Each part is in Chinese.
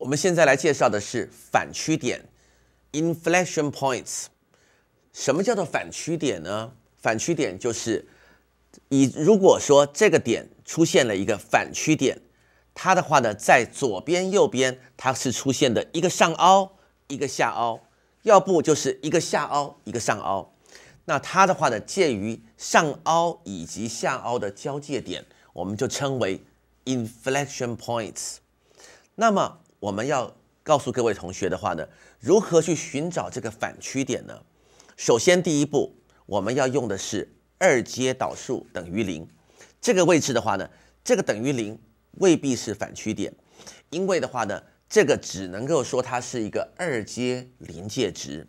我们现在来介绍的是反曲点，inflection points。什么叫做反曲点呢？反曲点就是，以如果说这个点出现了一个反曲点，它的话呢，在左边、右边它是出现的一个上凹、一个下凹，要不就是一个下凹、一个上凹。那它的话呢，介于上凹以及下凹的交界点，我们就称为 inflection points。那么我们要告诉各位同学的话呢，如何去寻找这个反曲点呢？首先，第一步我们要用的是二阶导数等于零，这个位置的话呢，这个等于零未必是反曲点，因为的话呢，这个只能够说它是一个二阶临界值，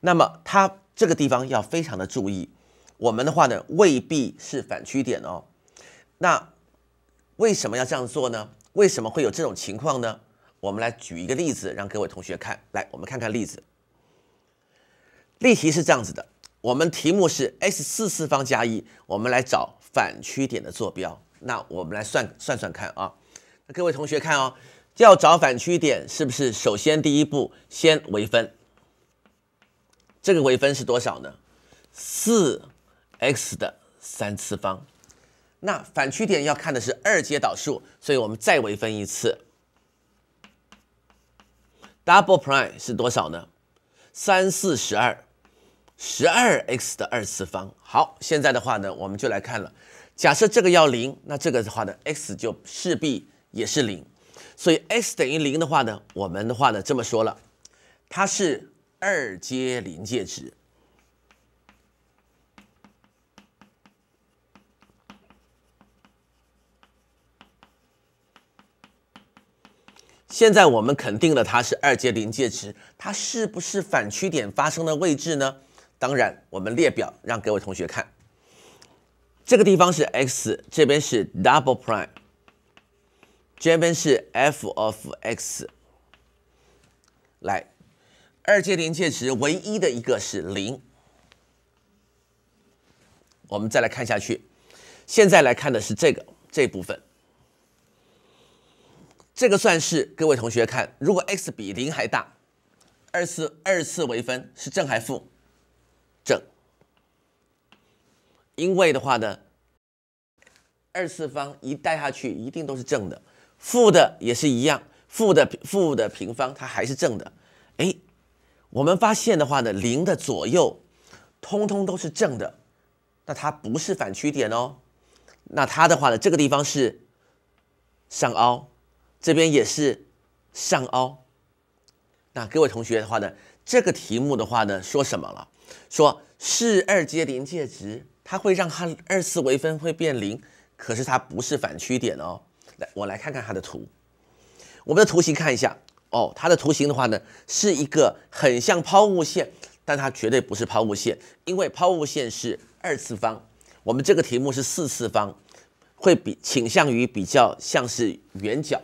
那么它这个地方要非常的注意，我们的话呢未必是反曲点哦。那为什么要这样做呢？为什么会有这种情况呢？我们来举一个例子，让各位同学看。来，我们看看例子。例题是这样子的，我们题目是 x 四次方加一，我们来找反曲点的坐标。那我们来算算算看啊。那各位同学看哦，要找反曲点，是不是首先第一步先微分？这个微分是多少呢？四 x 的三次方。那反曲点要看的是二阶导数，所以我们再微分一次。Double prime 是多少呢？三四十二，十二 x 的二次方。好，现在的话呢，我们就来看了。假设这个要零，那这个的话呢，x 就势必也是零。所以 x 等于零的话呢，我们的话呢，这么说了，它是二阶临界值。现在我们肯定了它是二阶临界值，它是不是反曲点发生的位置呢？当然，我们列表让各位同学看，这个地方是 x，这边是 double prime，这边是 f of x。来，二阶临界值唯一的一个是零。我们再来看下去，现在来看的是这个这部分。这个算式，各位同学看，如果 x 比零还大，二次二次为分是正还负？正，因为的话呢，二次方一带下去一定都是正的，负的也是一样，负的负的平方它还是正的。哎，我们发现的话呢，零的左右通通都是正的，那它不是反曲点哦。那它的话呢，这个地方是上凹。这边也是上凹。那各位同学的话呢，这个题目的话呢，说什么了？说是二阶临界值，它会让它二次微分会变零，可是它不是反曲点哦。来，我来看看它的图。我们的图形看一下哦，它的图形的话呢，是一个很像抛物线，但它绝对不是抛物线，因为抛物线是二次方，我们这个题目是四次方，会比倾向于比较像是圆角。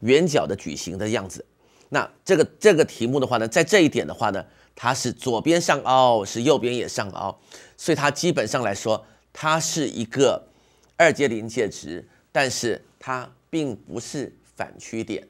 圆角的矩形的样子，那这个这个题目的话呢，在这一点的话呢，它是左边上凹，是右边也上凹，所以它基本上来说，它是一个二阶临界值，但是它并不是反曲点。